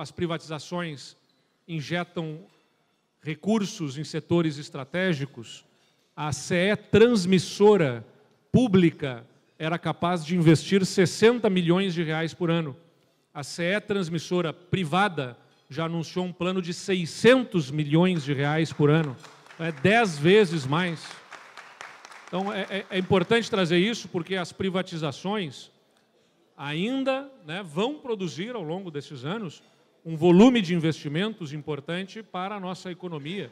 as privatizações injetam recursos em setores estratégicos, a CE transmissora pública era capaz de investir 60 milhões de reais por ano. A CE transmissora privada já anunciou um plano de 600 milhões de reais por ano. Então, é 10 vezes mais. Então, é, é, é importante trazer isso, porque as privatizações ainda né, vão produzir ao longo desses anos um volume de investimentos importante para a nossa economia,